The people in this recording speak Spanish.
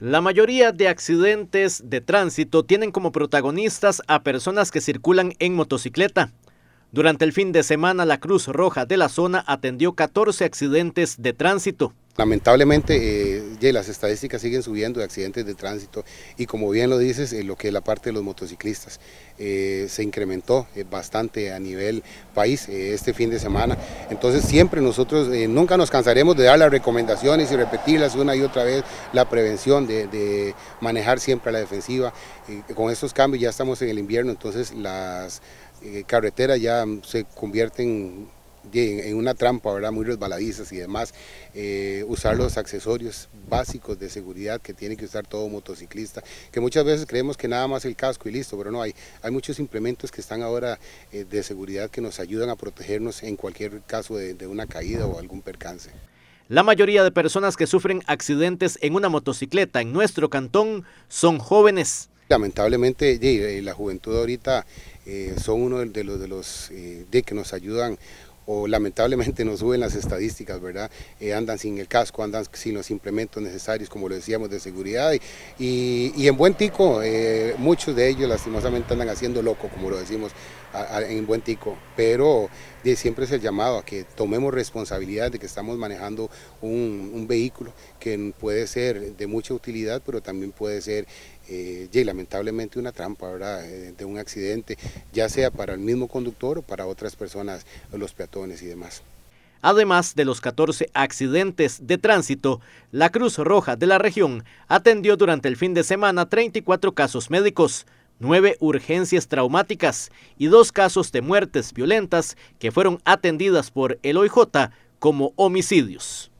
La mayoría de accidentes de tránsito tienen como protagonistas a personas que circulan en motocicleta. Durante el fin de semana, la Cruz Roja de la zona atendió 14 accidentes de tránsito. Lamentablemente eh, las estadísticas siguen subiendo de accidentes de tránsito y como bien lo dices, eh, lo que es la parte de los motociclistas eh, se incrementó bastante a nivel país este fin de semana. Entonces siempre nosotros nunca nos cansaremos de dar las recomendaciones y repetirlas una y otra vez, la prevención de, de manejar siempre a la defensiva. con estos cambios ya estamos en el invierno, entonces las carreteras ya mm, se convierten en, una trampa, ¿verdad? muy resbaladizas y demás, eh, usar los accesorios básicos de seguridad que tiene que usar todo motociclista, que muchas veces creemos que nada más el casco y listo, pero no, hay, hay muchos implementos que están ahora eh, de seguridad que nos ayudan a protegernos en cualquier caso de, una caída o algún percance. La mayoría de personas que sufren accidentes en una motocicleta en nuestro cantón son jóvenes. Lamentablemente, eh, la juventud ahorita son uno de los, de los que nos ayudan o lamentablemente no suben las estadísticas, ¿verdad? Eh, andan sin el casco, andan sin los implementos necesarios, como lo decíamos, de seguridad. Y, en buen tico, eh, muchos de ellos lastimosamente andan haciendo loco, como lo decimos en buen tico. Pero de, eh, siempre es el llamado a que tomemos responsabilidad de que estamos manejando un, vehículo que puede ser de mucha utilidad, pero también puede ser lamentablemente una trampa, ¿verdad? De un accidente, ya sea para el mismo conductor o para otras personas, los peatones Además de los 14 accidentes de tránsito, la Cruz Roja de la región atendió durante el fin de semana 34 casos médicos, 9 urgencias traumáticas y 2 casos de muertes violentas que fueron atendidas por el OIJ como homicidios.